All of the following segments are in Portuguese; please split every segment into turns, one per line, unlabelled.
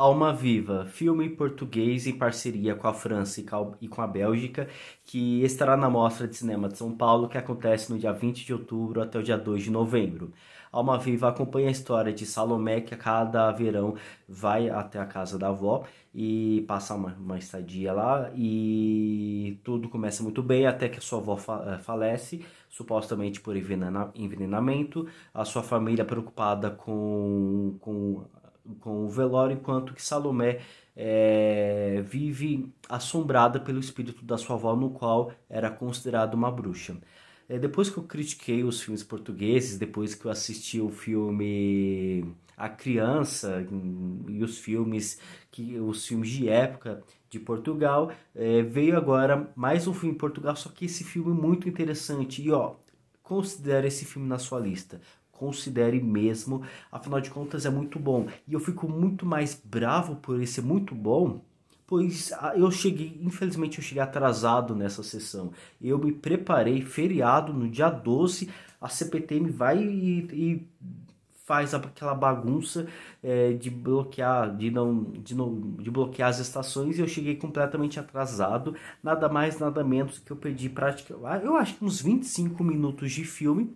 Alma Viva, filme português em parceria com a França e com a Bélgica, que estará na Mostra de Cinema de São Paulo, que acontece no dia 20 de outubro até o dia 2 de novembro. Alma Viva acompanha a história de Salomé, que a cada verão vai até a casa da avó e passa uma, uma estadia lá, e tudo começa muito bem até que a sua avó eh, falece, supostamente por envenenamento, a sua família preocupada com, com com o velório, enquanto que Salomé é, vive assombrada pelo espírito da sua avó, no qual era considerada uma bruxa. É, depois que eu critiquei os filmes portugueses, depois que eu assisti o filme A Criança e os filmes que os filmes de época de Portugal, é, veio agora mais um filme em Portugal, só que esse filme é muito interessante e ó, considere esse filme na sua lista considere mesmo, afinal de contas é muito bom. E eu fico muito mais bravo por esse muito bom, pois ah, eu cheguei, infelizmente eu cheguei atrasado nessa sessão. Eu me preparei feriado no dia 12, a CPTM vai e, e faz aquela bagunça é, de bloquear de não, de não de bloquear as estações e eu cheguei completamente atrasado nada mais nada menos que eu perdi prática ah, eu acho que uns 25 minutos de filme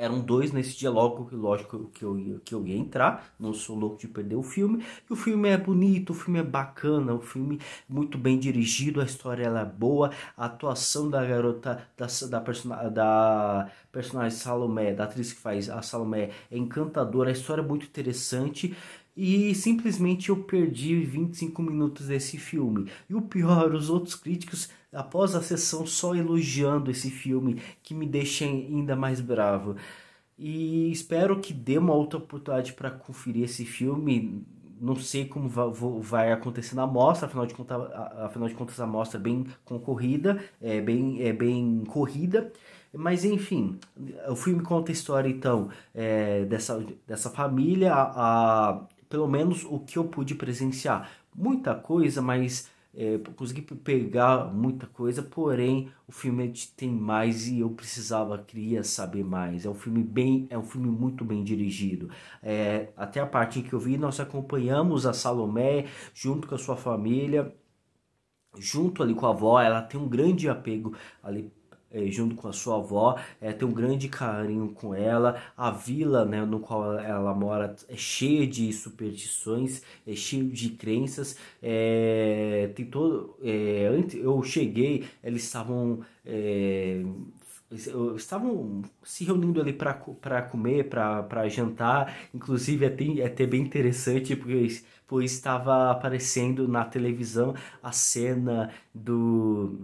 eram dois nesse diálogo, lógico que eu, ia, que eu ia entrar, não sou louco de perder o filme. E o filme é bonito, o filme é bacana, o filme é muito bem dirigido, a história ela é boa, a atuação da garota, da, da, persona, da personagem Salomé, da atriz que faz a Salomé, é encantadora, a história é muito interessante e simplesmente eu perdi 25 minutos desse filme. E o pior, os outros críticos, após a sessão, só elogiando esse filme, que me deixa ainda mais bravo. E espero que dê uma outra oportunidade para conferir esse filme. Não sei como vai acontecer na mostra, afinal de contas, afinal de contas a mostra é bem concorrida, é bem, é bem corrida. Mas enfim, o filme conta a história então é, dessa, dessa família. A, a pelo menos o que eu pude presenciar. Muita coisa, mas é, consegui pegar muita coisa, porém o filme é tem mais e eu precisava, queria saber mais. É um filme bem, é um filme muito bem dirigido. É, até a parte em que eu vi, nós acompanhamos a Salomé junto com a sua família junto ali com a avó, ela tem um grande apego ali é, junto com a sua avó, é, tem um grande carinho com ela. A vila né, no qual ela mora é cheia de superstições, é cheia de crenças. É, tem todo, é, antes, eu cheguei, eles estavam. É, estavam se reunindo ali para comer, para jantar. Inclusive, é, bem, é até bem interessante, porque pois estava aparecendo na televisão a cena do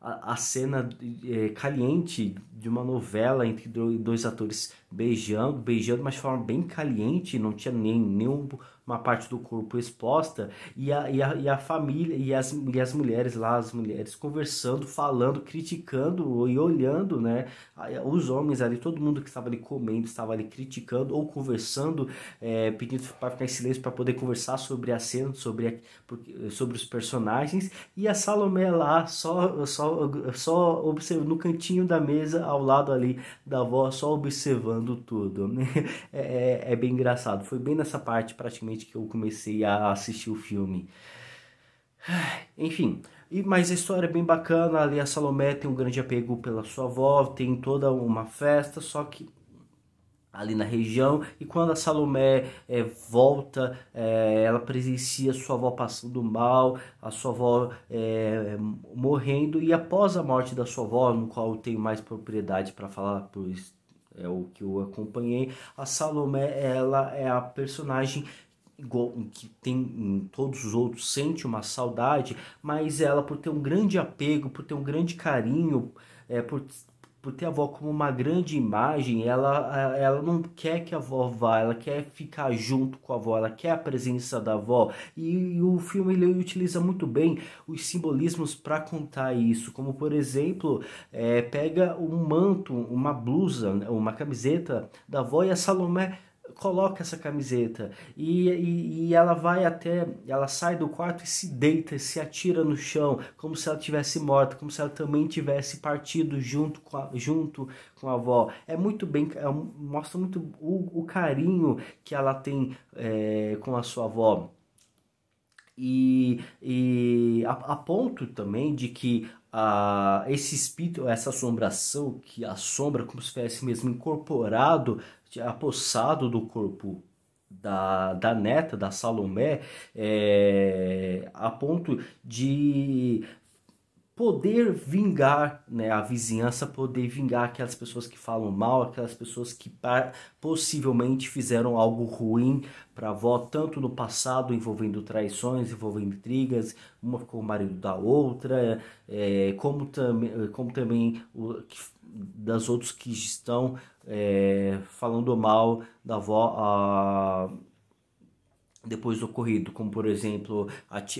a, a cena é, caliente de uma novela entre dois atores beijando, beijando, mas de forma bem caliente, não tinha nem nenhum uma parte do corpo exposta e a, e a, e a família e as, e as mulheres lá, as mulheres conversando, falando, criticando e olhando, né? Os homens ali, todo mundo que estava ali comendo, estava ali criticando ou conversando, é, pedindo para ficar em silêncio para poder conversar sobre a cena, sobre, a, sobre os personagens e a Salomé lá só, só, só observando no cantinho da mesa ao lado ali da avó, só observando tudo. Né. É, é, é bem engraçado. Foi bem nessa parte praticamente que eu comecei a assistir o filme. Enfim, e, mas a história é bem bacana. Ali a Salomé tem um grande apego pela sua avó, tem toda uma festa, só que ali na região. E quando a Salomé é, volta, é, ela presencia sua avó passando mal, a sua avó é, morrendo. E após a morte da sua avó, no qual eu tenho mais propriedade para falar, pois é o que eu acompanhei, a Salomé ela é a personagem igual que tem em todos os outros sente uma saudade, mas ela por ter um grande apego, por ter um grande carinho, é, por por ter a avó como uma grande imagem, ela, ela não quer que a avó vá, ela quer ficar junto com a avó, ela quer a presença da avó. E o filme ele utiliza muito bem os simbolismos para contar isso, como por exemplo, é, pega um manto, uma blusa, né, uma camiseta da avó e a Salomé coloca essa camiseta e, e, e, ela vai até ela sai do quarto e se deita se atira no chão como se ela tivesse morta como se ela também tivesse partido junto com a, junto com a avó é muito bem é, mostra muito o, o, carinho que ela tem é, com a sua avó e, e a, a ponto também de que a, esse espírito, essa assombração que assombra como se tivesse mesmo incorporado apossado do corpo da, da neta, da Salomé, é, a ponto de poder vingar, né, a vizinhança poder vingar aquelas pessoas que falam mal, aquelas pessoas que possivelmente fizeram algo ruim para a avó, tanto no passado, envolvendo traições, envolvendo intrigas, uma com o marido da outra, é, como, tam como também o, que, das outros que estão é, falando mal da avó, a, depois do ocorrido, como por exemplo,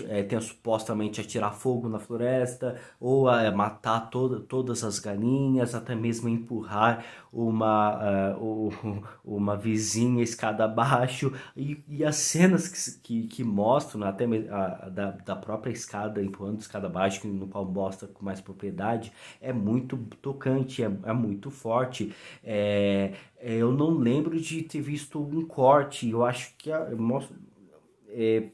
é, tem supostamente atirar fogo na floresta, ou é, matar todas as galinhas, até mesmo empurrar uma, uh, uma vizinha escada abaixo, e, e as cenas que, que, que mostram, até a, da, da própria escada, empurrando escada abaixo, no qual mostra com mais propriedade, é muito tocante, é, é muito forte, é, é eu não lembro de ter visto um corte. Eu acho que eu mostro, é,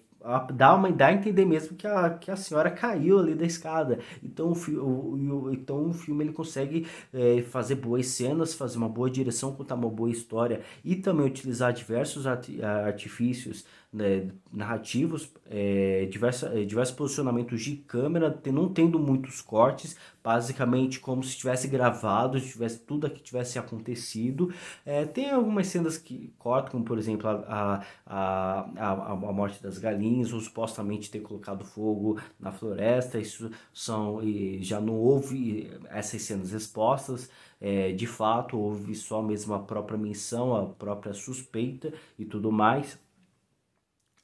dá, uma, dá a entender mesmo que a, que a senhora caiu ali da escada. Então o, o, o então, o filme ele consegue é, fazer boas cenas, fazer uma boa direção, contar uma boa história e também utilizar diversos artifícios né, narrativos, é, diversa, é, diversos posicionamentos de câmera, não tendo muitos cortes, basicamente como se tivesse gravado, tivesse tudo que tivesse acontecido. É, tem algumas cenas que cortam, como por exemplo a, a, a, a, morte das galinhas, ou supostamente ter colocado fogo na floresta, isso são já não houve essas cenas expostas. É, de fato, houve só mesmo a própria menção, a própria suspeita e tudo mais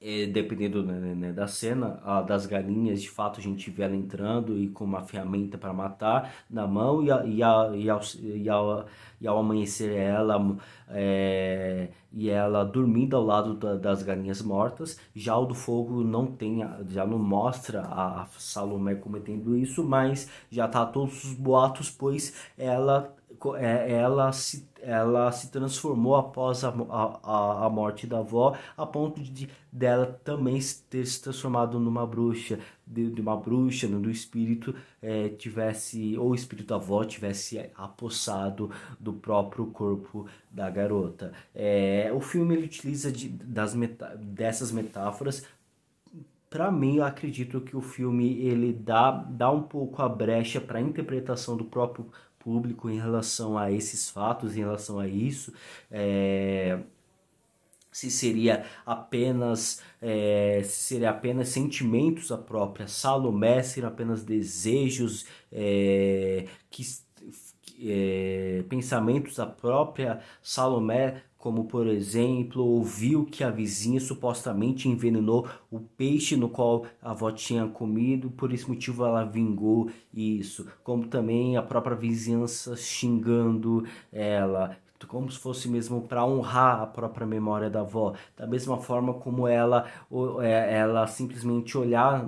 é, dependendo né, né, né, da cena, a, das galinhas, de fato a gente vê ela entrando e com uma ferramenta para matar na mão, e, a, e, a, e, ao, e, ao, e ao amanhecer ela é, e ela dormindo ao lado da, das galinhas mortas. Já o do fogo não tem, já não mostra a Salomé cometendo isso, mas já tá todos os boatos, pois ela é, ela se, ela se transformou após a, a, a morte da avó, a ponto de dela também ter se transformado numa bruxa, de, de uma bruxa, no né, espírito é, tivesse, ou o espírito da avó tivesse apossado do próprio corpo da garota. É, o filme ele utiliza de, das meta, dessas metáforas para mim eu acredito que o filme ele dá, dá um pouco a brecha para a interpretação do próprio público em relação a esses fatos, em relação a isso, é, se seria apenas é, se seria apenas sentimentos a própria Salomé, se apenas desejos é, que é, pensamentos da própria Salomé como por exemplo, ouviu que a vizinha supostamente envenenou o peixe no qual a avó tinha comido, por esse motivo ela vingou isso, como também a própria vizinhança xingando ela, como se fosse mesmo para honrar a própria memória da avó, da mesma forma como ela é, ela simplesmente olhar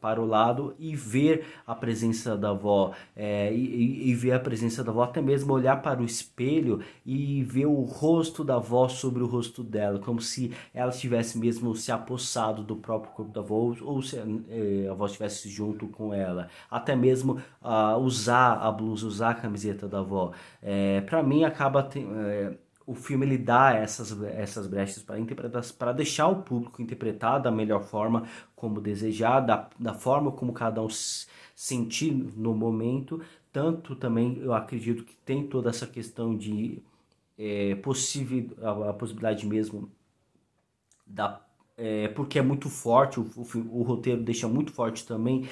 para o lado e ver a presença da avó, é, e, e, ver a presença da avó, até mesmo olhar para o espelho e ver o rosto da avó sobre o rosto dela, como se ela tivesse mesmo se apossado do próprio corpo da avó, ou se é, a avó estivesse junto com ela, até mesmo uh, usar a blusa, usar a camiseta da avó. É, para mim acaba. Tem, é, o filme ele dá essas, essas brechas para interpretar, para deixar o público interpretar da melhor forma como desejar, da, da forma como cada um sentir no momento. Tanto também eu acredito que tem toda essa questão de é, possível a, a, possibilidade mesmo da é, porque é muito forte o, o, o roteiro deixa muito forte também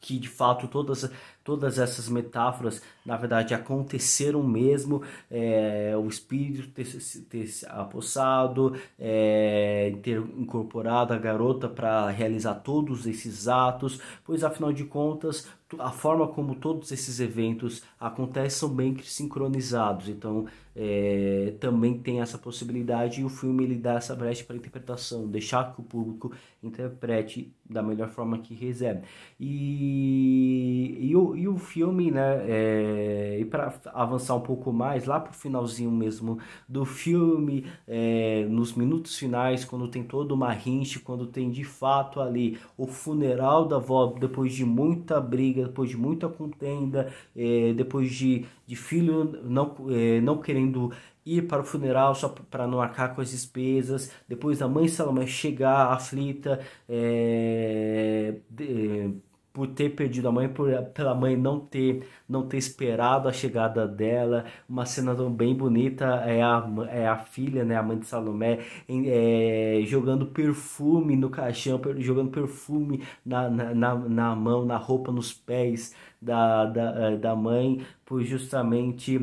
que de fato todas Todas essas metáforas, na verdade, aconteceram mesmo. É, o espírito ter, ter se apossado, é, ter incorporado a garota para realizar todos esses atos, pois afinal de contas, a forma como todos esses eventos acontecem são bem sincronizados, então é, também tem essa possibilidade e o filme ele dá essa brecha para interpretação, deixar que o público interprete da melhor forma que quiser. E, e, e o filme, né? É, e para avançar um pouco mais, lá pro finalzinho mesmo do filme, é, nos minutos finais, quando tem todo o marrinche, quando tem de fato ali o funeral da avó, depois de muita briga, depois de muita contenda, é, depois de, de filho não, é, não querendo ir para o funeral só para não arcar com as despesas, depois a mãe Salomé chegar aflita, é, de, é, por ter perdido a mãe, por, pela mãe não ter não ter esperado a chegada dela. Uma cena bem bonita é a, é a filha, né, a mãe de Salomé, é, jogando perfume no caixão, jogando perfume na, na, na, na mão, na roupa, nos pés da, da, eh, da mãe por justamente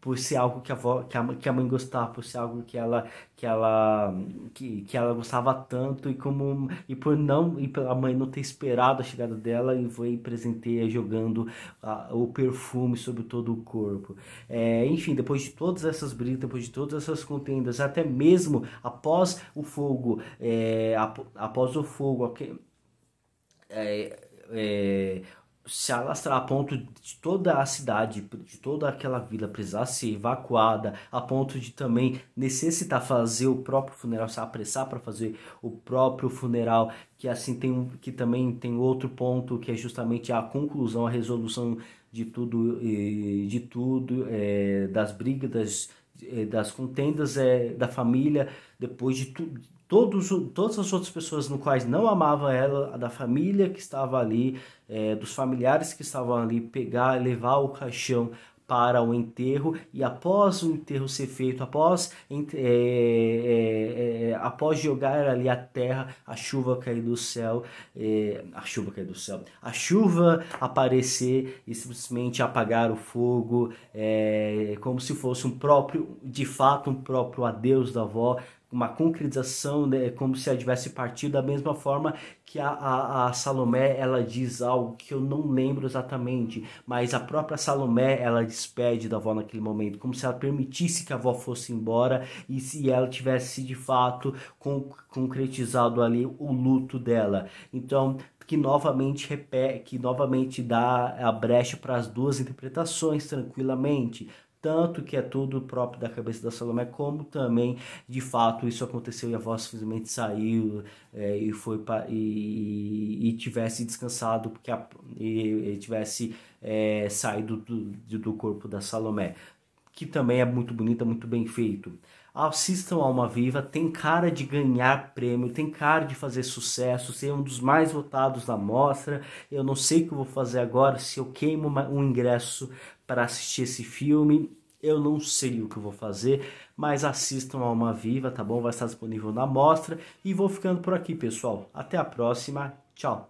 por ser algo que a, avó, que a, que a mãe gostava, por ser algo que ela que ela que, que ela gostava tanto e como e por não e pela mãe não ter esperado a chegada dela e foi presenteia jogando a, o perfume sobre todo o corpo. É, enfim, depois de todas essas brigas, depois de todas essas contendas, até mesmo após o fogo, é, após o fogo, okay, é, é, se alastrar a ponto de toda a cidade, de toda aquela vila precisar ser evacuada, a ponto de também necessitar fazer o próprio funeral, se apressar para fazer o próprio funeral, que assim tem um, que também tem outro ponto que é justamente a conclusão, a resolução de tudo, de tudo, é, das brigas, das, é, das contendas é, da família, depois de tudo Todos, todas as outras pessoas no quais não amava ela, a da família que estava ali, é, dos familiares que estavam ali, pegar, levar o caixão para o enterro e após o enterro ser feito, após, é é, é, é, após jogar ali a terra, a chuva cair do céu, é, a chuva cair do céu, a chuva aparecer e simplesmente apagar o fogo, é, como se fosse um próprio, de fato, um próprio adeus da avó, uma concretização, né, é como se ela tivesse partido da mesma forma que a, a, a, Salomé ela diz algo que eu não lembro exatamente, mas a própria Salomé ela despede da avó naquele momento, como se ela permitisse que a avó fosse embora e se ela tivesse de fato con concretizado ali o luto dela. Então que novamente repete, que novamente dá a brecha para as duas interpretações tranquilamente, tanto que é tudo próprio da cabeça da Salomé, como também de fato isso aconteceu e a voz simplesmente saiu é, e foi pra, e, e, tivesse descansado porque a, e, e tivesse é, saído do, do corpo da Salomé, que também é muito bonita, é muito bem feito. Assistam a Alma Viva, tem cara de ganhar prêmio, tem cara de fazer sucesso, ser um dos mais votados da mostra. Eu não sei o que eu vou fazer agora, se eu queimo um ingresso para assistir esse filme. Eu não sei o que eu vou fazer, mas assistam a Alma Viva, tá bom? Vai estar disponível na mostra. E vou ficando por aqui, pessoal. Até a próxima. Tchau.